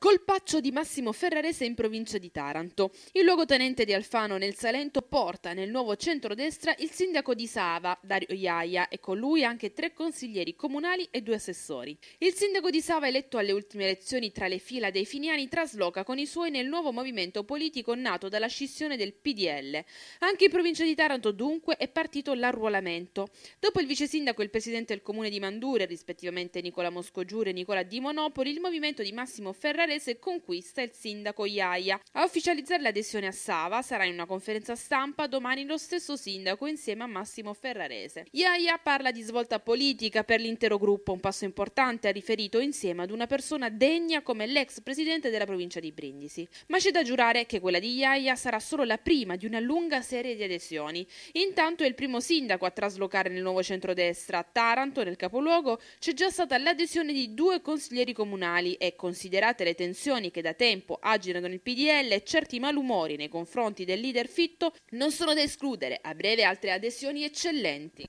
Colpaccio di Massimo Ferrarese in provincia di Taranto. Il luogotenente di Alfano nel Salento porta nel nuovo centrodestra il sindaco di Sava, Dario Iaia, e con lui anche tre consiglieri comunali e due assessori. Il sindaco di Sava, eletto alle ultime elezioni tra le fila dei finiani, trasloca con i suoi nel nuovo movimento politico nato dalla scissione del PDL. Anche in provincia di Taranto, dunque, è partito l'arruolamento. Dopo il vice sindaco e il presidente del comune di Mandure, rispettivamente Nicola Moscogiure e Nicola Di Monopoli, il movimento di Massimo Ferrarese Varese conquista il sindaco Iaia. A ufficializzare l'adesione a Sava sarà in una conferenza stampa domani lo stesso sindaco insieme a Massimo Ferrarese. Iaia parla di svolta politica per l'intero gruppo, un passo importante ha riferito insieme ad una persona degna come l'ex presidente della provincia di Brindisi. Ma c'è da giurare che quella di Iaia sarà solo la prima di una lunga serie di adesioni. Intanto è il primo sindaco a traslocare nel nuovo centrodestra. A Taranto, nel capoluogo, c'è già stata l'adesione di due consiglieri comunali e, considerate le tensioni che da tempo agitano nel PDL e certi malumori nei confronti del leader Fitto non sono da escludere a breve altre adesioni eccellenti.